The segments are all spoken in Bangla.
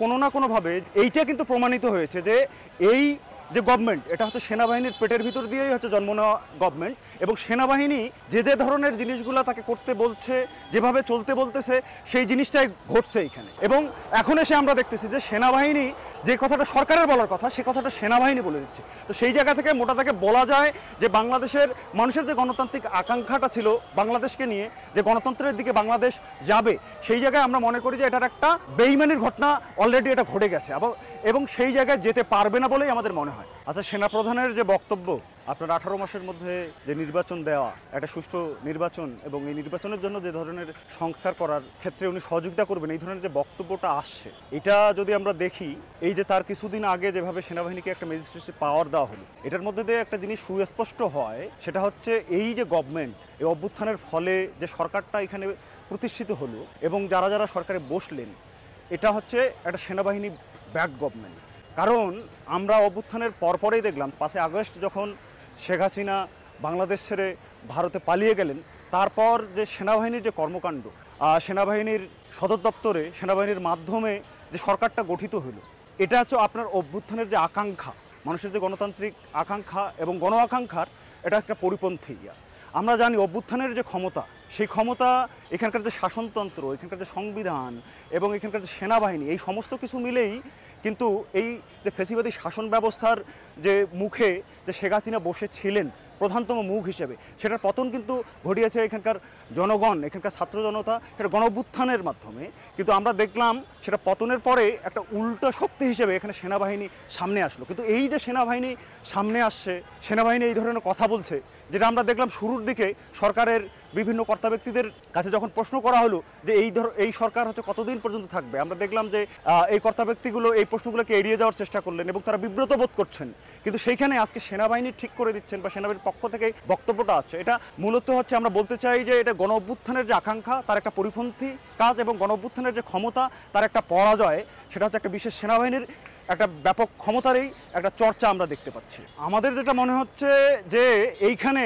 কোনো না কোনোভাবে এইটা কিন্তু প্রমাণিত হয়েছে যে এই যে গভর্নমেন্ট এটা হচ্ছে সেনাবাহিনীর পেটের ভিতর দিয়েই হচ্ছে জন্ম নেওয়া গভর্নমেন্ট এবং সেনাবাহিনী যে যে ধরনের জিনিসগুলো তাকে করতে বলছে যেভাবে চলতে বলতেছে সেই জিনিসটাই ঘটছে এখানে এবং এখন এসে আমরা দেখতেছি যে সেনাবাহিনী যে কথাটা সরকারের বলার কথা সে কথাটা সেনাবাহিনী বলে দিচ্ছে তো সেই জায়গা থেকে মোটা তাকে বলা যায় যে বাংলাদেশের মানুষের যে গণতান্ত্রিক আকাঙ্ক্ষাটা ছিল বাংলাদেশকে নিয়ে যে গণতন্ত্রের দিকে বাংলাদেশ যাবে সেই জায়গায় আমরা মনে করি যে এটার একটা বেইমানির ঘটনা অলরেডি এটা ঘটে গেছে এবং সেই জায়গায় যেতে পারবে না বলেই আমাদের মনে হয় আচ্ছা সেনাপ্রধানের যে বক্তব্য আপনার আঠারো মাসের মধ্যে যে নির্বাচন দেওয়া একটা সুষ্ঠু নির্বাচন এবং এই নির্বাচনের জন্য যে ধরনের সংস্কার করার ক্ষেত্রে উনি সহযোগিতা করবেন এই ধরনের যে বক্তব্যটা আসছে এটা যদি আমরা দেখি এই যে তার কিছুদিন আগে যেভাবে সেনাবাহিনীকে একটা ম্যাজিস্ট্রেটের পাওয়ার দেওয়া হলো এটার মধ্যে দিয়ে একটা জিনিস সুস্পষ্ট হয় সেটা হচ্ছে এই যে গভর্নমেন্ট এই অভ্যুত্থানের ফলে যে সরকারটা এখানে প্রতিষ্ঠিত হলো এবং যারা যারা সরকারে বসলেন এটা হচ্ছে একটা সেনাবাহিনী ব্যাক গভর্নমেন্ট কারণ আমরা অভ্যুত্থানের পরপরেই দেখলাম পাশে আগস্ট যখন শেখ হাসিনা বাংলাদেশ ছেড়ে ভারতে পালিয়ে গেলেন তারপর যে সেনাবাহিনীর যে কর্মকাণ্ড সেনাবাহিনীর সদর দপ্তরে সেনাবাহিনীর মাধ্যমে যে সরকারটা গঠিত হলো এটা হচ্ছে আপনার অভ্যুত্থানের যে আকাঙ্ক্ষা মানুষের যে গণতান্ত্রিক আকাঙ্ক্ষা এবং গণ আকাঙ্ক্ষার এটা একটা পরিপন্থী ইয়া আমরা জানি অভ্যুত্থানের যে ক্ষমতা সেই ক্ষমতা এখানকার যে শাসনতন্ত্র এখানকার যে সংবিধান এবং এখানকার যে সেনাবাহিনী এই সমস্ত কিছু মিলেই কিন্তু এই যে ফেসিবাদী শাসন ব্যবস্থার যে মুখে যে শেখ হাসিনা বসেছিলেন প্রধানতম মুখ হিসেবে সেটার পতন কিন্তু ঘটিয়েছে এখানকার জনগণ এখানকার ছাত্র জনতা সেটা গণবুত্থানের মাধ্যমে কিন্তু আমরা দেখলাম সেটা পতনের পরে একটা উল্টো শক্তি হিসেবে এখানে সেনাবাহিনী সামনে আসলো কিন্তু এই যে সেনাবাহিনী সামনে আসছে সেনাবাহিনী এই ধরনের কথা বলছে যেটা আমরা দেখলাম শুরুর দিকে সরকারের বিভিন্ন কর্তা ব্যক্তিদের কাছে যখন প্রশ্ন করা হলো যে এই ধর এই সরকার হচ্ছে কতদিন পর্যন্ত থাকবে আমরা দেখলাম যে এই কর্তা ব্যক্তিগুলো এই প্রশ্নগুলোকে এড়িয়ে যাওয়ার চেষ্টা করলেন এবং তারা বিব্রত বোধ করছেন কিন্তু সেইখানে আজকে সেনাবাহিনী ঠিক করে দিচ্ছেন বা সেনাবাহিনীর পক্ষ থেকে বক্তব্যটা আসছে এটা মূলত হচ্ছে আমরা বলতে চাই যে এটা গণ অভ্যুত্থানের যে আকাঙ্ক্ষা তার একটা পরিপন্থী কাজ এবং গণ অভ্যুত্থানের যে ক্ষমতা তার একটা পরাজয় সেটা হচ্ছে একটা বিশেষ সেনাবাহিনীর একটা ব্যাপক ক্ষমতারই একটা চর্চা আমরা দেখতে পাচ্ছি আমাদের যেটা মনে হচ্ছে যে এইখানে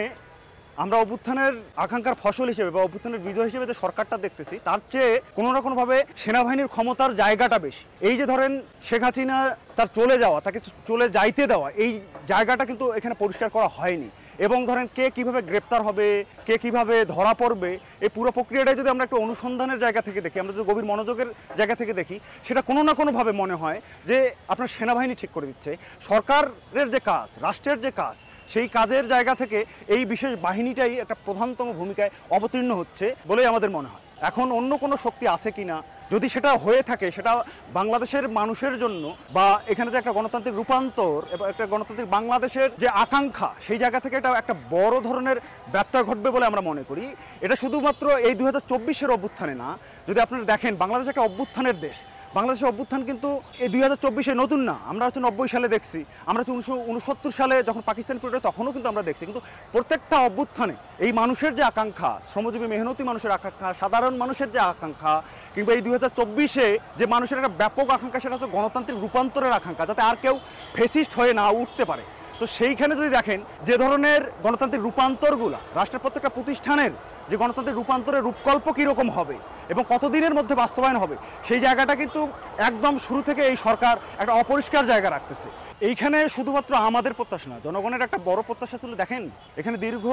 আমরা অভ্যুত্থানের আকাঙ্ক্ষার ফসল হিসেবে বা অভ্যুত্থানের বিজয় হিসেবে যে সরকারটা দেখতেছি তার চেয়ে কোনো না কোনোভাবে সেনাবাহিনীর ক্ষমতার জায়গাটা বেশি এই যে ধরেন শেখ হাসিনা তার চলে যাওয়া তাকে চলে যাইতে দেওয়া এই জায়গাটা কিন্তু এখানে পরিষ্কার করা হয়নি এবং ধরেন কে কিভাবে গ্রেপ্তার হবে কে কিভাবে ধরা পড়বে এই পুরো প্রক্রিয়াটা যদি আমরা একটু অনুসন্ধানের জায়গা থেকে দেখি আমরা যদি গভীর মনোযোগের জায়গা থেকে দেখি সেটা কোনো না কোনোভাবে মনে হয় যে আপনার সেনাবাহিনী ঠিক করে দিচ্ছে সরকারের যে কাজ রাষ্ট্রের যে কাজ সেই কাজের জায়গা থেকে এই বিশেষ বাহিনীটাই একটা প্রধানতম ভূমিকায় অবতীর্ণ হচ্ছে বলেই আমাদের মনে হয় এখন অন্য কোনো শক্তি আছে কি না যদি সেটা হয়ে থাকে সেটা বাংলাদেশের মানুষের জন্য বা এখানে যে একটা গণতান্ত্রিক রূপান্তর এবং একটা গণতান্ত্রিক বাংলাদেশের যে আকাঙ্ক্ষা সেই জায়গা থেকে এটা একটা বড় ধরনের ব্যত্যয় ঘটবে বলে আমরা মনে করি এটা শুধুমাত্র এই দু হাজার অভ্যুত্থানে না যদি আপনারা দেখেন বাংলাদেশ একটা অভ্যুত্থানের দেশ বাংলাদেশের অভ্যুত্থান কিন্তু এই দুই হাজার চব্বিশে নতুন না আমরা হচ্ছে নব্বই সালে দেখছি আমরা হচ্ছে উনিশশো উনসত্তর সালে যখন পাকিস্তান পিরিয়ডে তখনও কিন্তু আমরা দেখছি কিন্তু প্রত্যেকটা অভ্যুত্থানে এই মানুষের যে আকাঙ্ক্ষা শ্রমজীবী মেহনতি মানুষের আকাঙ্ক্ষা সাধারণ মানুষের যে আকাঙ্ক্ষা কিংবা এই দুই হাজার চব্বিশে যে মানুষের একটা ব্যাপক আকাঙ্ক্ষা সেটা হচ্ছে গণতান্ত্রিক রূপান্তরের আকাঙ্ক্ষা যাতে আর কেউ ফেসিস্ট হয়ে না উঠতে পারে তো সেইখানে যদি দেখেন যে ধরনের গণতান্ত্রিক রূপান্তরগুলো রাষ্ট্রের প্রত্যেকটা প্রতিষ্ঠানের যে গণতন্ত্রের রূপান্তরের রূপকল্প কীরকম হবে এবং কতদিনের মধ্যে বাস্তবায়ন হবে সেই জায়গাটা কিন্তু একদম শুরু থেকে এই সরকার একটা অপরিষ্কার জায়গা রাখতেছে এইখানে শুধুমাত্র আমাদের প্রত্যাশা না জনগণের একটা বড় প্রত্যাশা ছিল দেখেন এখানে দীর্ঘ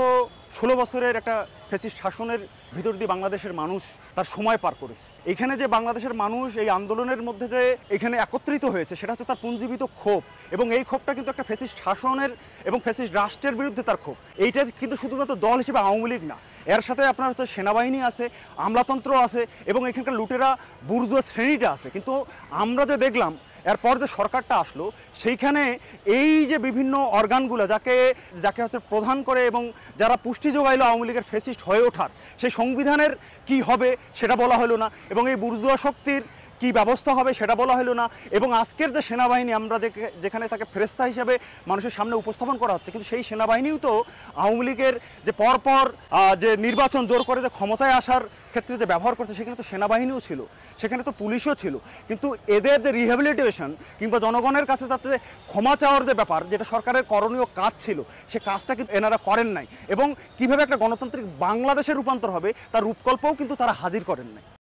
ষোলো বছরের একটা ফেসিস শাসনের ভিতর দিয়ে বাংলাদেশের মানুষ তার সময় পার করেছে এখানে যে বাংলাদেশের মানুষ এই আন্দোলনের মধ্যে যে এখানে একত্রিত হয়েছে সেটা হচ্ছে তার পুঞ্জীবিত ক্ষোভ এবং এই ক্ষোভটা কিন্তু একটা ফেসিস শাসনের এবং ফেসিস রাষ্ট্রের বিরুদ্ধে তার ক্ষোভ এইটা কিন্তু শুধুমাত্র দল হিসেবে আওয়ামী লীগ না এর সাথে আপনার হচ্ছে সেনাবাহিনী আছে আমলাতন্ত্র আছে এবং এখানকার লুটেরা বুর্জুয়া শ্রেণীটা আছে কিন্তু আমরা যে দেখলাম এরপর যে সরকারটা আসলো সেইখানে এই যে বিভিন্ন অর্গানগুলো যাকে যাকে হচ্ছে প্রধান করে এবং যারা পুষ্টি যোগাইল আওয়ামী লীগের ফেসিস্ট হয়ে ওঠার সেই সংবিধানের কি হবে সেটা বলা হলো না এবং এই বুর্জুয়া শক্তির কি ব্যবস্থা হবে সেটা বলা হলো না এবং আজকের যে সেনাবাহিনী আমরা যেখানে তাকে ফেরেস্তা হিসেবে মানুষের সামনে উপস্থাপন করা হচ্ছে কিন্তু সেই সেনাবাহিনীও তো আওয়ামী লীগের যে পরপর যে নির্বাচন জোর করে যে ক্ষমতায় আসার ক্ষেত্রে যে ব্যবহার করছে সেখানে তো সেনাবাহিনীও ছিল সেখানে তো পুলিশও ছিল কিন্তু এদের যে রিহ্যাবিলিটেশন কিংবা জনগণের কাছে তাতে ক্ষমা চাওয়ার যে ব্যাপার যেটা সরকারের করণীয় কাজ ছিল সে কাজটা কিন্তু এনারা করেন নাই এবং কিভাবে একটা গণতান্ত্রিক বাংলাদেশে রূপান্তর হবে তার রূপকল্পও কিন্তু তারা হাজির করেন নাই